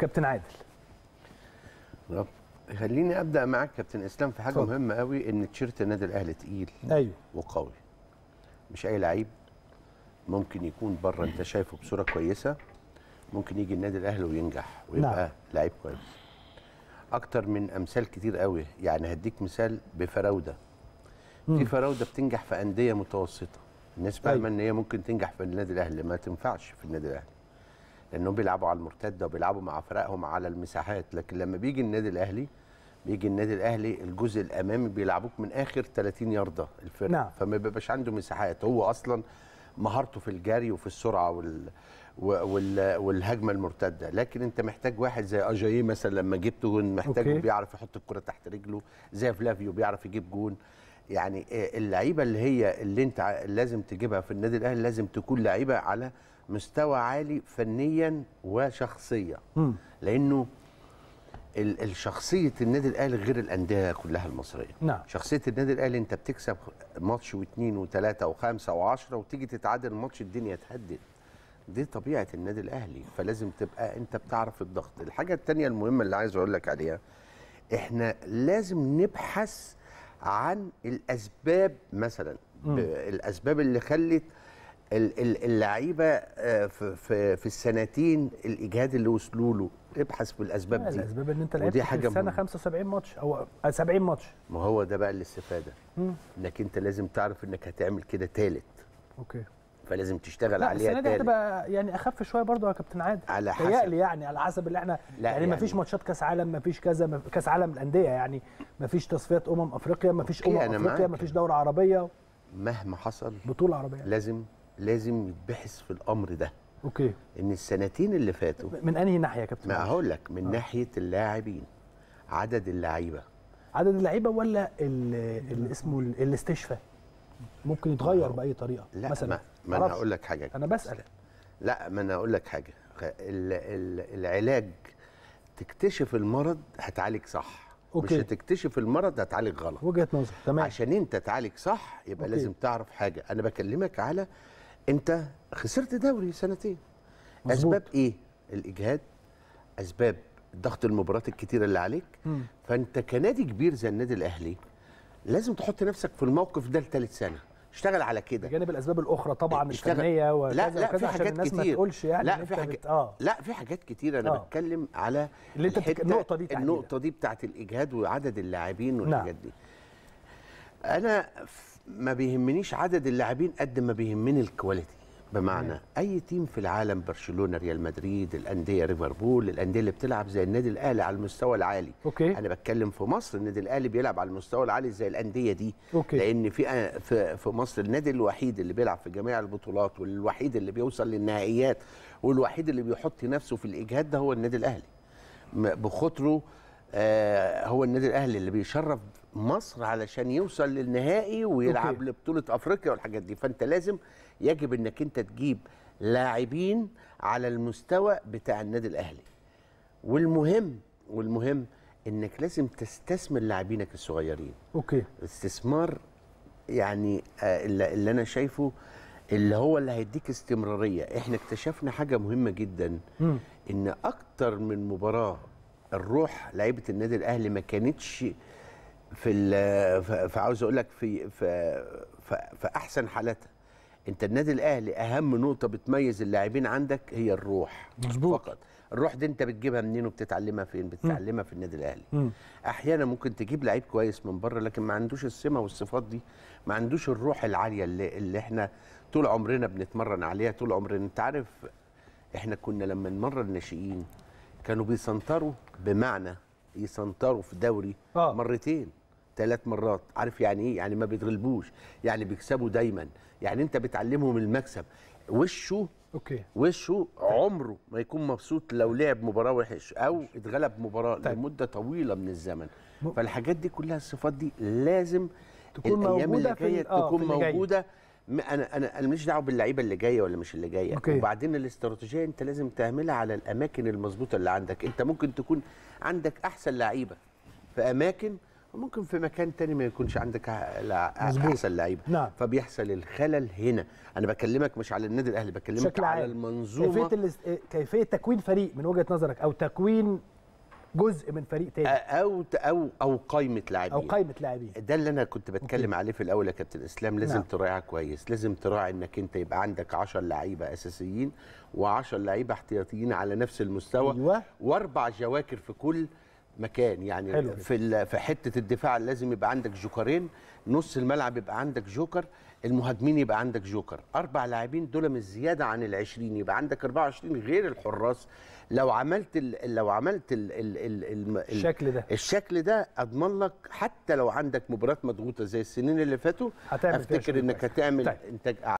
كابتن عادل خليني ابدا معاك كابتن اسلام في حاجه طبعا. مهمه قوي ان تيشيرت النادي الاهلي تقيل ايوه وقوي مش اي لعيب ممكن يكون بره انت شايفه بصوره كويسه ممكن يجي النادي الاهلي وينجح ويبقى نعم. لعيب كويس اكتر من امثال كتير قوي يعني هديك مثال بفراوده في فراوده بتنجح في انديه متوسطه الناس فاهمه أيوه. ان هي ممكن تنجح في النادي الاهلي ما تنفعش في النادي الاهلي لانهم بيلعبوا على المرتده وبيلعبوا مع فرقهم على المساحات لكن لما بيجي النادي الاهلي بيجي النادي الاهلي الجزء الامامي بيلعبوك من اخر 30 يارده الفرق نعم. فما بيبقاش عنده مساحات هو اصلا مهارته في الجري وفي السرعه وال... وال... والهجمه المرتده لكن انت محتاج واحد زي اجاي مثلا لما جبته جون محتاج أوكي. بيعرف يحط الكره تحت رجله زي فلافيو بيعرف يجيب جون يعني إيه، اللعيبه اللي هي اللي انت لازم تجيبها في النادي الاهلي لازم تكون لعيبه على مستوى عالي فنيا وشخصيا لانه الشخصيه النادي الاهلي غير الانديه كلها المصريه نعم. شخصيه النادي الاهلي انت بتكسب ماتش واثنين وثلاثه وخمسه وعشرة وتيجي تتعادل ماتش الدنيا تهدد دي طبيعه النادي الاهلي فلازم تبقى انت بتعرف الضغط الحاجه الثانيه المهمه اللي عايز اقول لك عليها احنا لازم نبحث عن الاسباب مثلا الاسباب اللي خلت اللعيبه آه، في في السنتين الاجهاد اللي وصلوا له ابحث في الاسباب دي الاسباب ان انت لعبت في السنه 75 ماتش او 70 آه، ماتش ما هو ده بقى الاستفاده انك انت لازم تعرف انك هتعمل كده ثالث اوكي فلازم تشتغل عليها السنه دي هتبقى يعني اخف شويه برضو يا كابتن عادل على حسب يعني على حسب اللي احنا لا يعني, يعني مفيش ماتشات كاس عالم مفيش كذا كاس عالم الانديه يعني مفيش تصفيات امم افريقيا مفيش امم افريقيا مفيش دوره عربيه مهما حصل بطوله عربيه لازم لازم يتبحث في الامر ده اوكي ان السنتين اللي فاتوا من انهي ناحيه يا كابتن ما هقول لك من آه. ناحيه اللاعبين عدد اللعيبه عدد اللعيبه ولا اللي اسمه الاستشفاء ممكن يتغير باي طريقه لا مثلا ما, ما انا هقول لك حاجه انا بسال لا ما انا هقول لك حاجه الـ الـ العلاج تكتشف المرض هتعالج صح أوكي. مش هتكتشف المرض هتعالج غلط وجهه نظر تمام عشان انت تعالج صح يبقى أوكي. لازم تعرف حاجه انا بكلمك على انت خسرت دوري سنتين مزبوط. اسباب ايه الاجهاد اسباب ضغط المباريات الكتيره اللي عليك فانت كنادي كبير زي النادي الاهلي لازم تحط نفسك في الموقف ده لثالث سنه اشتغل على كده بجانب الاسباب الاخرى طبعا اشتغل... الفنيه وكذا لا لا في حاجات الناس كتير ما تقولش يعني لا في حاجات بت... اه لا في حاجات كتير انا آه. بتكلم على اللي انت النقطه دي تحديدا النقطه دي بتاعت الاجهاد وعدد اللاعبين والحاجات نعم. دي انا ما بيهمنيش عدد اللاعبين قد ما بيهمني الكواليتي بمعنى اي تيم في العالم برشلونه ريال مدريد الانديه ليفربول الانديه اللي بتلعب زي النادي الاهلي على المستوى العالي أوكي. انا بتكلم في مصر النادي الاهلي بيلعب على المستوى العالي زي الانديه دي أوكي. لان في في مصر النادي الوحيد اللي بيلعب في جميع البطولات والوحيد اللي بيوصل للنهائيات والوحيد اللي بيحط نفسه في الاجهاد ده هو النادي الاهلي بخطره آه، هو النادي الاهلي اللي بيشرف مصر علشان يوصل للنهائي ويلعب أوكي. لبطوله افريقيا والحاجات دي فانت لازم يجب انك انت تجيب لاعبين على المستوى بتاع النادي الاهلي والمهم والمهم انك لازم تستثمر لاعبينك الصغيرين اوكي استثمار يعني آه، اللي انا شايفه اللي هو اللي هيديك استمراريه احنا اكتشفنا حاجه مهمه جدا م. ان اكتر من مباراه الروح لعيبه النادي الاهلي ما كانتش في فعاوز اقول لك في في, في احسن حالاتها انت النادي الاهلي اهم نقطه بتميز اللاعبين عندك هي الروح مظبوط فقط الروح دي انت بتجيبها منين وبتتعلمها فين بتتعلمها في النادي الاهلي م. احيانا ممكن تجيب لعيب كويس من بره لكن ما عندوش السمه والصفات دي ما عندوش الروح العاليه اللي, اللي احنا طول عمرنا بنتمرن عليها طول عمرنا انت عارف احنا كنا لما نمرن ناشئين كانوا بيسنطروا بمعنى يسنطروا في دوري آه. مرتين ثلاث مرات عارف يعني ايه يعني ما بيتغلبوش يعني بيكسبوا دايما يعني انت بتعلمهم المكسب وشه اوكي وشه طيب. عمره ما يكون مبسوط لو لعب مباراه وحش او اتغلب مباراه طيب. لمده طويله من الزمن م... فالحاجات دي كلها الصفات دي لازم تكون الايام موجوده آه، اللي جايه تكون موجوده انا انا انا ماليش دعوه باللعيبه اللي جايه ولا مش اللي جايه أوكي. وبعدين الاستراتيجيه انت لازم تعملها على الاماكن المظبوطه اللي عندك انت ممكن تكون عندك احسن لعيبه في اماكن وممكن في مكان تاني ما يكونش عندك احسن لعيبه نعم. فبيحصل الخلل هنا انا بكلمك مش على النادي الاهلي بكلمك على عام. المنظومه كيفيه كيفيه تكوين فريق من وجهه نظرك او تكوين جزء من فريق تاني او او او قائمه لاعبين او قائمه لاعبين ده اللي انا كنت بتكلم عليه في الاول يا كابتن اسلام لازم نعم. تراعيها كويس لازم تراعي انك انت يبقى عندك 10 لعيبه اساسيين و10 لعيبه احتياطيين على نفس المستوى أيوة. واربع جواكر في كل مكان يعني حلو. في في حته الدفاع لازم يبقى عندك جوكرين نص الملعب يبقى عندك جوكر المهاجمين يبقى عندك جوكر اربع لاعبين دول من زياده عن ال20 يبقى عندك 24 غير الحراس لو عملت الـ لو عملت الـ الـ الـ الـ الشكل ده الشكل ده اضمن لك حتى لو عندك مباراه مضغوطه زي السنين اللي فاتوا افتكر انك هتعمل طيب. انتاج